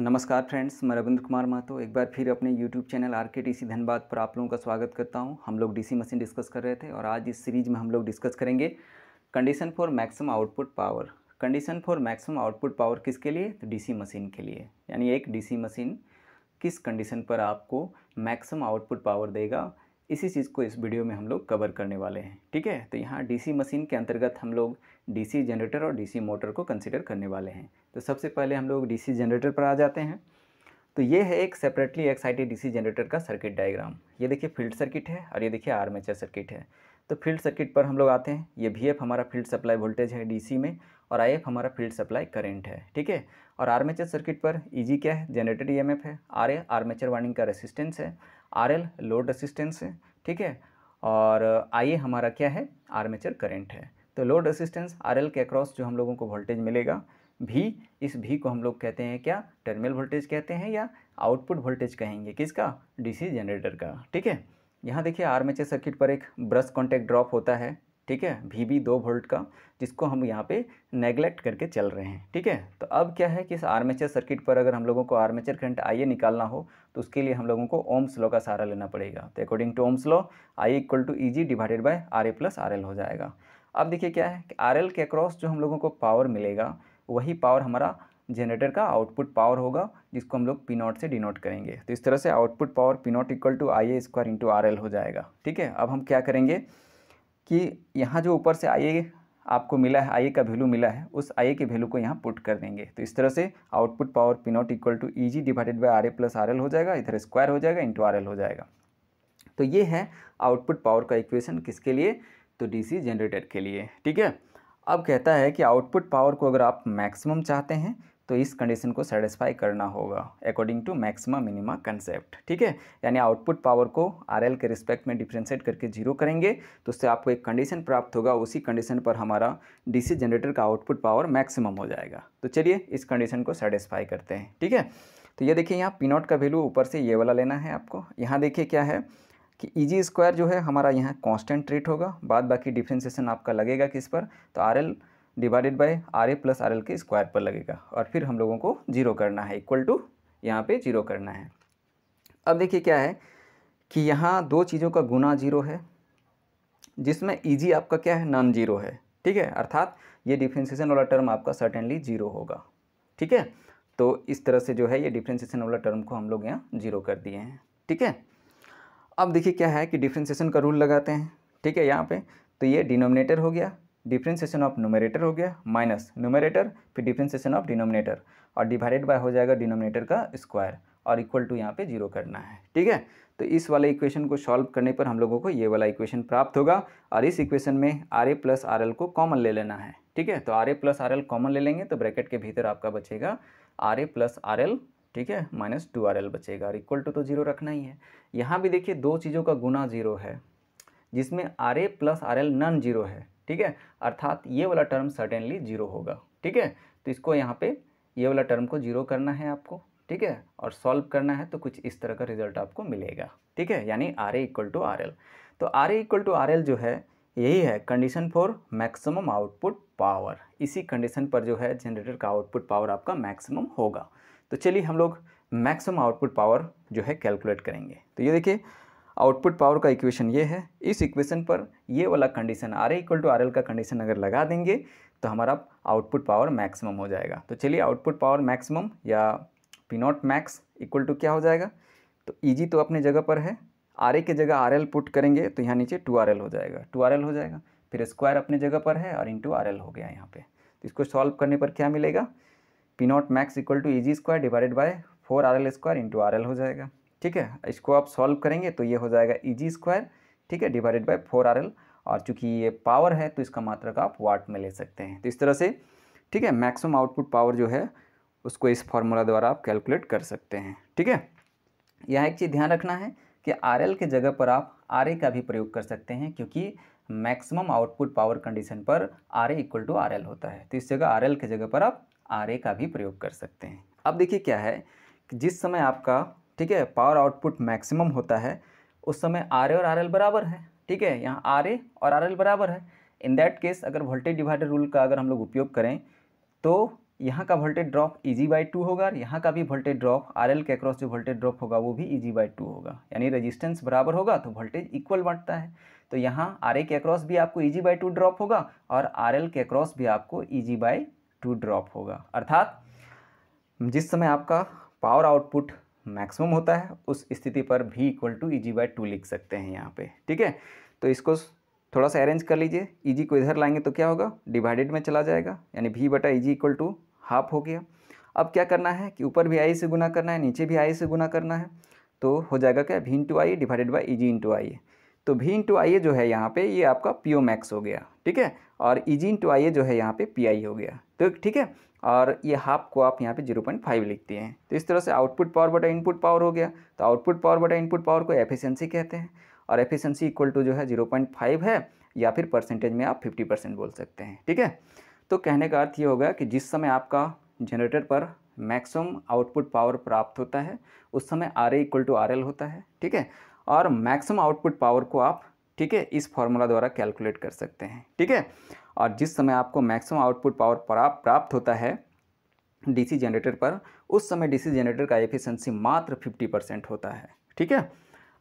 नमस्कार फ्रेंड्स मैं रविंद्र कुमार महतो एक बार फिर अपने YouTube channel R K T C Dhanbad पर आप लोगों का स्वागत करता हूं हम लोग डीसी मशीन डिस्कस कर रहे थे और आज इस सीरीज में हम लोग डिस्कस करेंगे condition for maximum output power condition for maximum output power किसके लिए तो डी मशीन के लिए यानी एक डी मशीन किस कंडीशन पर आपको मैक्सिमम आउटपुट पावर देगा इसी चीज़ को इस वीडियो में हम लोग कवर करने वाले हैं ठीक है तो यहाँ डीसी मशीन के अंतर्गत हम लोग डीसी जनरेटर और डीसी मोटर को कंसिडर करने वाले हैं तो सबसे पहले हम लोग डीसी जनरेटर पर आ जाते हैं तो ये है एक सेपरेटली एक्साइटेड डीसी जनरेटर का सर्किट डायग्राम ये देखिए फील्ड सर्किट है और ये देखिए आर्मेचर सर्किट है तो फील्ड सर्किट पर हम लोग आते हैं ये वी हमारा फील्ड सप्लाई वोल्टेज है सी में और आई हमारा फील्ड सप्लाई करेंट है ठीक है और आर्मेचर सर्किट पर जी e क्या है जनरेटेड एफ e है आर ए आर्मेचर वार्निंग का रेसिस्टेंस है आर एल लोड रेसिस्टेंस है ठीक है और आई हमारा क्या है आर्मेचर करेंट है तो लोड रेसिस्टेंस आर के अक्रॉस जो हम लोगों को वोल्टेज मिलेगा भी इस भी को हम लोग कहते हैं क्या टर्मिनल वोल्टेज कहते हैं या आउटपुट वोल्टेज कहेंगे किसका डीसी जनरेटर का ठीक है यहाँ देखिए आर्मेचर सर्किट पर एक ब्रश कॉन्टैक्ट ड्रॉप होता है ठीक है भी भी दो वोल्ट का जिसको हम यहाँ पे नेग्लेक्ट करके चल रहे हैं ठीक है तो अब क्या है कि इस आर्मेचर सर्किट पर अगर हम लोगों को आर्मेचर करंट आई निकालना हो तो उसके लिए हम लोगों को ओम्स लॉ का सहारा लेना पड़ेगा तो according to Ohm's law I equal to E divided by R A plus R L हो जाएगा अब देखिए क्या है कि आर एल के अक्रॉस जो हम लोगों को पावर मिलेगा वही पावर हमारा जनरेटर का आउटपुट पावर होगा जिसको हम लोग पी नॉट से डिनोट करेंगे तो इस तरह से output power P naught equal to I A square into R L हो जाएगा ठीक है अब हम क्या करेंगे कि यहाँ जो ऊपर से आई ए आपको मिला है आई ए का वैल्यू मिला है उस आई ए के वैल्यू को यहाँ पुट कर देंगे तो इस तरह से output power P naught equal to E G divided by R A plus R L हो जाएगा इधर स्क्वायर हो जाएगा इंटू आर एल हो जाएगा तो ये है आउटपुट पावर का इक्वेशन किसके लिए तो डीसी जनरेटर के लिए ठीक है अब कहता है कि आउटपुट पावर को अगर आप मैक्सिमम चाहते हैं तो इस कंडीशन को सेटिस्फाई करना होगा according to maxima minima concept ठीक है यानी आउटपुट पावर को आरएल के रिस्पेक्ट में डिफ्रेंशिएट करके जीरो करेंगे तो उससे आपको एक कंडीशन प्राप्त होगा उसी कंडीशन पर हमारा डीसी जनरेटर का आउटपुट पावर मैक्सिमम हो जाएगा तो चलिए इस कंडीशन को सेटिस्फाई करते हैं ठीक है तो ये देखिए यहाँ पी नॉट का वैल्यू ऊपर से ये वाला लेना है आपको यहाँ देखिए क्या है कि ई जी स्क्वायर जो है हमारा यहाँ कॉन्स्टेंट रेट होगा बाद बाकी डिफ्रेंसिएशन आपका लगेगा किस पर तो R L divided by R A plus R L के स्क्वायर पर लगेगा और फिर हम लोगों को जीरो करना है इक्वल टू यहाँ पे जीरो करना है अब देखिए क्या है कि यहाँ दो चीज़ों का गुना जीरो है जिसमें ईजी आपका क्या है नॉन जीरो है ठीक है अर्थात ये डिफ्रेंसीसन वाला टर्म आपका सर्टेनली जीरो होगा ठीक है तो इस तरह से जो है ये डिफ्रेंसीसन वाला टर्म को हम लोग यहाँ जीरो कर दिए हैं ठीक है अब देखिए क्या है कि डिफ्रेंसीसन का रूल लगाते हैं ठीक है यहाँ पे तो ये डिनोमिनेटर हो गया डिफ्रेंसिएशन ऑफ नोमरेटर हो गया माइनस नोमरेटर फिर डिफ्रेंसिएशन ऑफ डिनोमिनेटर और डिवाइडेड बाय हो जाएगा डिनोमिनेटर का स्क्वायर और इक्वल टू यहाँ पे जीरो करना है ठीक है तो इस वाले इक्वेशन को सॉल्व करने पर हम लोगों को ये वाला इक्वेशन प्राप्त होगा और इस इक्वेशन में R A plus R L को कॉमन ले लेना है ठीक है तो R A plus R L common ले लेंगे तो ब्रैकेट के भीतर आपका बचेगा R A plus R L ठीक है माइनस टू आर एल बचेगा और इक्वल टू तो जीरो रखना ही है यहाँ भी देखिए दो चीज़ों का गुना जीरो है जिसमें R A plus R L non zero है ठीक है अर्थात ये वाला टर्म सर्टेनली जीरो होगा ठीक है तो इसको यहाँ पे ये वाला टर्म को जीरो करना है आपको ठीक है और सॉल्व करना है तो कुछ इस तरह का रिजल्ट आपको मिलेगा ठीक है यानी R A equal to R L तो R A equal to R L जो है यही है condition for maximum output power इसी कंडीशन पर जो है जनरेटर का आउटपुट पावर आपका मैक्सिमम होगा तो चलिए हम लोग मैक्सिमम आउटपुट पावर जो है कैलकुलेट करेंगे तो ये देखिए आउटपुट पावर का इक्वेशन ये है इस इक्वेशन पर ये वाला condition R equal to R का कंडीशन अगर लगा देंगे तो हमारा आउटपुट पावर मैक्सिमम हो जाएगा तो चलिए आउटपुट पावर मैक्सिमम या P naught max equal to क्या हो जाएगा तो ईजी तो अपने जगह पर है आर के जगह आर पुट करेंगे तो यहाँ नीचे टू आर हो जाएगा टू आर हो जाएगा फिर स्क्वायर अपने जगह पर है और इंटू आर हो गया यहाँ पे तो इसको सॉल्व करने पर क्या मिलेगा P naught max equal to E G square divided by four R L square into R L हो जाएगा ठीक है इसको आप सॉल्व करेंगे तो ये हो जाएगा ई जी स्क्वायर ठीक है divided by four R L और चूंकि ये पावर है तो इसका मात्रा का आप वाट में ले सकते हैं तो इस तरह से ठीक है मैक्सिमम आउटपुट पावर जो है उसको इस फॉर्मूला द्वारा आप कैलकुलेट कर सकते हैं ठीक है यह एक चीज़ ध्यान रखना है कि आर एल के जगह पर आप आर ए का भी प्रयोग कर सकते हैं क्योंकि मैक्सिमम आउटपुट पावर कंडीशन पर R A equal to R L होता है तो इस जगह आर एल के जगह पर आप आर ए का भी प्रयोग कर सकते हैं अब देखिए क्या है कि जिस समय आपका ठीक है पावर आउटपुट मैक्सिमम होता है उस समय आर और आर बराबर है ठीक है यहाँ आर और आर बराबर है इन दैट केस अगर वोल्टेज डिवाइडर रूल का अगर हम लोग उपयोग करें तो यहाँ का voltage drop E G by two होगा और यहाँ का भी वोल्टेज ड्रॉप आर एल के अक्रॉस जो वोल्टेज ड्रॉप होगा वो भी इजी बाई टू होगा यानी रेजिस्टेंस बराबर होगा तो वोल्टेज इक्वल बांटता है तो यहाँ आर ए के अक्रॉस भी आपको इजी बाई टू ड्रॉप होगा और आर एल के अक्रॉस भी आपको इजी बाई टू ड्रॉप होगा अर्थात जिस समय आपका पावर आउटपुट मैक्सिमम होता है उस स्थिति पर भी equal to E G by two लिख सकते हैं यहाँ पे ठीक है तो इसको थोड़ा सा अरेंज कर लीजिए ई e जी को इधर लाएंगे तो क्या होगा डिवाइडेड में चला जाएगा यानी भी बटा E G equal to half हो गया अब क्या करना है कि ऊपर भी आई से गुना करना है नीचे भी आई से गुना करना है तो हो जाएगा क्या V into I divided by E G into I तो भी इंटू आई जो है यहाँ पे ये आपका पी ओ मैक्स हो गया ठीक है और ई जी इंटू आई जो है यहाँ पे पी आई हो गया तो ठीक है और ये हाफ को आप यहाँ पे 0.5 लिखते हैं तो इस तरह से आउटपुट पावर बटा इनपुट पावर हो गया तो आउटपुट पावर बटा इनपुट पावर को एफिशिएंसी कहते हैं और एफिशिएंसी इक्वल टू जो है 0.5 है या फिर परसेंटेज में आप 50 परसेंट बोल सकते हैं ठीक है तो कहने का अर्थ ये होगा कि जिस समय आपका जनरेटर पर मैक्सिमम आउटपुट पावर प्राप्त होता है उस समय R A equal to R L होता है ठीक है और मैक्सिमम आउटपुट पावर को आप ठीक है इस फॉर्मूला द्वारा कैलकुलेट कर सकते हैं ठीक है और जिस समय आपको मैक्सिमम आउटपुट पावर प्राप्त होता है डीसी जनरेटर पर उस समय डीसी जनरेटर का एफिशिएंसी मात्र 50 परसेंट होता है ठीक है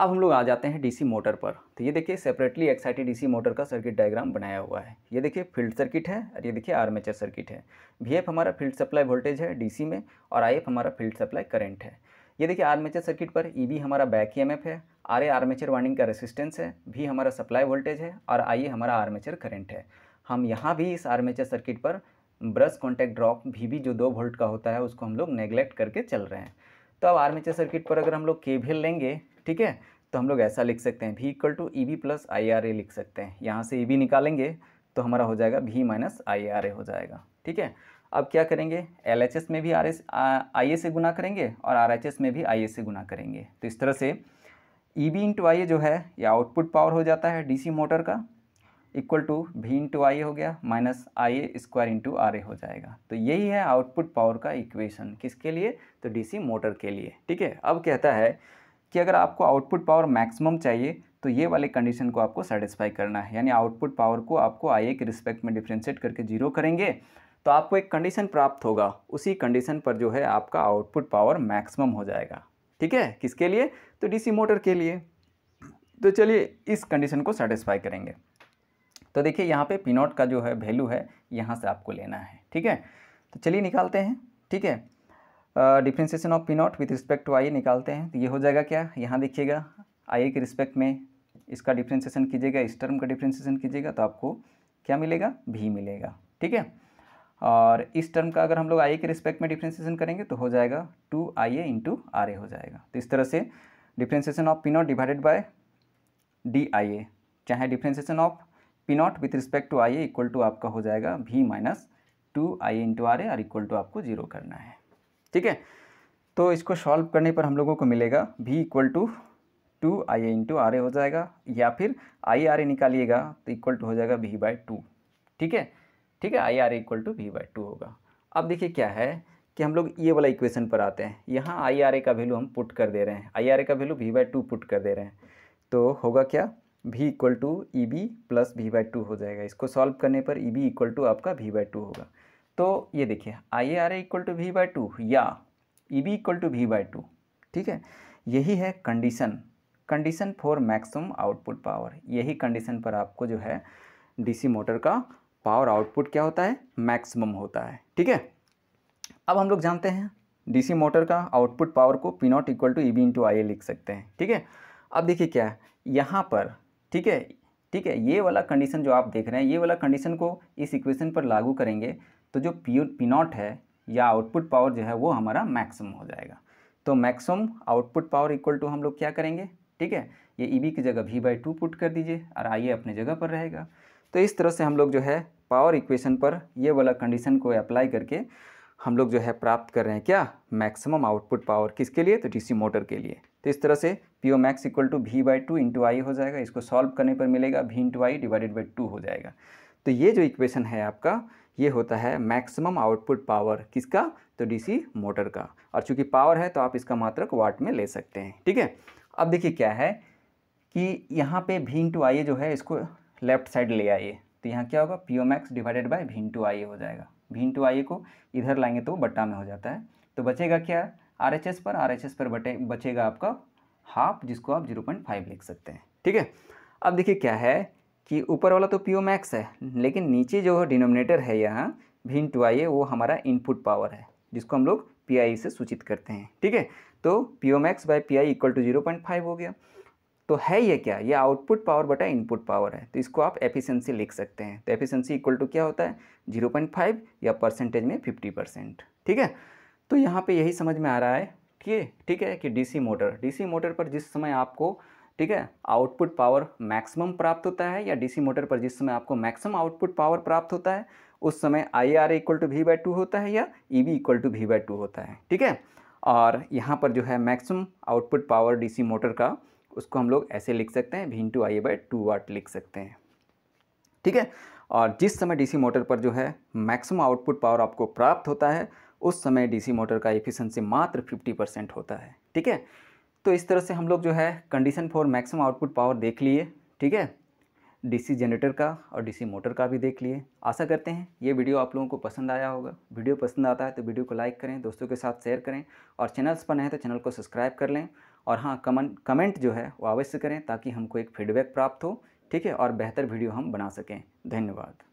अब हम लोग आ जाते हैं डीसी मोटर पर तो ये देखिए सेपरेटली एक्साइटेड डीसी मोटर का सर्किट डायग्राम बनाया हुआ है ये देखिए फील्ड सर्किट है और ये देखिए आर्मेचर सर्किट है वी हमारा फील्ड सप्लाई वोल्टेज है डीसी में और आई हमारा फील्ड सप्लाई करेंट है ये देखिए आर्मेचर सर्किट पर ई e बी हमारा बैक ई है आर ए आर्मेचर वाइंडिंग का रेसिस्टेंस है भी हमारा सप्लाई वोल्टेज है और आई हमारा आर्मेचर करंट है हम यहाँ भी इस आर्मेचर सर्किट पर ब्रश कॉन्टैक्ट ड्रॉप भी भी जो दो वोल्ट का होता है उसको हम लोग नेग्लेक्ट करके चल रहे हैं तो अब आर्मेचर सर्किट पर अगर हम लोग केवीएल लेंगे ठीक है तो हम लोग ऐसा लिख सकते हैं V equal to E B plus I R A लिख सकते हैं यहाँ से ई e बी निकालेंगे तो हमारा हो जाएगा भी माइनस आई आर ए हो जाएगा ठीक है अब क्या करेंगे एल में भी आर एस आई ए से गुना करेंगे और आर एच एस में भी आई ए से गुना करेंगे तो इस तरह से ई बी इंटू आई ए जो है ये आउटपुट पावर हो जाता है डीसी मोटर का equal to V into I A हो गया minus I A square into R A हो जाएगा तो यही है आउटपुट पावर का इक्वेशन किसके लिए तो डीसी मोटर के लिए ठीक है अब कहता है कि अगर आपको आउटपुट पावर मैक्सिमम चाहिए तो ये वाले कंडीशन को आपको सेटिस्फाई करना है यानी आउटपुट पावर को आपको आई ए के रिस्पेक्ट में डिफ्रेंशिएट करके जीरो करेंगे तो आपको एक कंडीशन प्राप्त होगा उसी कंडीशन पर जो है आपका आउटपुट पावर मैक्सिमम हो जाएगा ठीक है किसके लिए तो डीसी मोटर के लिए तो चलिए इस कंडीशन को सेटिस्फाई करेंगे तो देखिए यहाँ पे पिनॉट का जो है वैल्यू है यहाँ से आपको लेना है ठीक है तो चलिए निकालते हैं ठीक है differentiation of P naught with respect to I निकालते हैं तो ये हो जाएगा क्या यहाँ देखिएगा आई के रिस्पेक्ट में इसका डिफ्रेंसिएशन कीजिएगा इस टर्म का डिफ्रेंसिएशन कीजिएगा तो आपको क्या मिलेगा भी मिलेगा ठीक है और इस टर्म का अगर हम लोग आई ए के रिस्पेक्ट में डिफ्रेंसिएशन करेंगे तो हो जाएगा two I A into R A हो जाएगा तो इस तरह से differentiation of P naught divided by D I A चाहे differentiation of P naught with respect to I A equal to आपका हो जाएगा V minus two I A into R A और इक्वल टू आपको जीरो करना है ठीक है तो इसको सॉल्व करने पर हम लोगों को मिलेगा V equal to two I A into R A हो जाएगा या फिर आई आर ए निकालिएगा तो इक्वल टू हो जाएगा वी बाई टू ठीक है ठीक है I R equal to V by two होगा अब देखिए क्या है कि हम लोग ये वाला इक्वेशन पर आते हैं यहाँ आई आर ए का वैल्यू हम पुट कर दे रहे हैं आई आर ए का value V by two put कर दे रहे हैं तो होगा क्या V equal to E B plus V by two हो जाएगा इसको सॉल्व करने पर ई बी इक्वल टू आपका वी बाई टू होगा तो ये देखिए I R A equal to V by two या E B equal to V by two ठीक है यही है condition condition for maximum output power यही कंडीशन पर आपको जो है डीसी मोटर का पावर आउटपुट क्या होता है मैक्सिमम होता है ठीक है अब हम लोग जानते हैं डीसी मोटर का आउटपुट पावर को P naught equal to E B into I A लिख सकते हैं ठीक है अब देखिए क्या है यहाँ पर ठीक है ठीक है ये वाला कंडीशन जो आप देख रहे हैं ये वाला कंडीशन को इस इक्वेशन पर लागू करेंगे तो जो पी पी नॉट है या आउटपुट पावर जो है वो हमारा मैक्सिमम हो जाएगा तो maximum output power equal to हम लोग क्या करेंगे ठीक है ये ई e बी की जगह वी बाई टू पुट कर दीजिए और आई ए अपने जगह पर रहेगा तो इस तरह से हम लोग जो है पावर इक्वेशन पर ये वाला कंडीशन को अप्लाई करके हम लोग जो है प्राप्त कर रहे हैं क्या मैक्सिमम आउटपुट पावर किसके लिए तो डीसी मोटर के लिए तो इस तरह से P O max equal to V by two into I हो जाएगा इसको सॉल्व करने पर मिलेगा V into I divided by two हो जाएगा तो ये जो इक्वेशन है आपका ये होता है मैक्सिमम आउटपुट पावर किसका तो डीसी मोटर का और चूंकि पावर है तो आप इसका मात्रक वाट में ले सकते हैं ठीक है अब देखिए क्या है कि यहाँ पे भी इंटू आई जो है इसको लेफ्ट साइड ले आइए तो यहाँ क्या होगा P O max divided by V in two I A हो जाएगा भीन टू आई ए को इधर लाएंगे तो बट्टा में हो जाता है तो बचेगा क्या आर एच एस पर आर एच एस पर बटे बचेगा आपका हाफ जिसको आप जीरो पॉइंट फाइव लिख सकते हैं ठीक है अब देखिए क्या है कि ऊपर वाला तो पी ओ मैक्स है लेकिन नीचे जो डिनोमिनेटर है यहाँ भीन टू आई ए वो हमारा इनपुट पावर है जिसको हम लोग पी आई से सूचित करते हैं ठीक है तो P O max by P I equal to zero point five हो गया तो है ये क्या ये आउटपुट पावर बटा इनपुट पावर है तो इसको आप एफिशिएंसी लिख सकते हैं तो एफिशिएंसी इक्वल टू क्या होता है 0.5 या परसेंटेज में 50 परसेंट ठीक है तो यहाँ पे यही समझ में आ रहा है कि ठीक है कि डीसी मोटर डीसी मोटर पर जिस समय आपको ठीक है आउटपुट पावर मैक्सिमम प्राप्त होता है या सी मोटर पर जिस समय आपको मैक्सिमम आउटपुट पावर प्राप्त होता है उस समय I R equal to V by two होता है या E V equal to V by two होता है ठीक है और यहाँ पर जो है maximum output power DC motor का उसको हम लोग ऐसे लिख सकते हैं V into I by two watt लिख सकते हैं ठीक है और जिस समय डीसी मोटर पर जो है मैक्सिमम आउटपुट पावर आपको प्राप्त होता है उस समय डीसी मोटर का एफिशिएंसी मात्र 50 परसेंट होता है ठीक है तो इस तरह से हम लोग जो है condition for maximum output power देख लिए ठीक है डीसी जनरेटर का और डीसी मोटर का भी देख लिए आशा करते हैं ये वीडियो आप लोगों को पसंद आया होगा वीडियो पसंद आता है तो वीडियो को लाइक करें दोस्तों के साथ शेयर करें और चैनल्स पर नए तो चैनल को सब्सक्राइब कर लें और हाँ कमन कमेंट जो है वो अवश्य करें ताकि हमको एक फीडबैक प्राप्त हो ठीक है और बेहतर वीडियो हम बना सकें धन्यवाद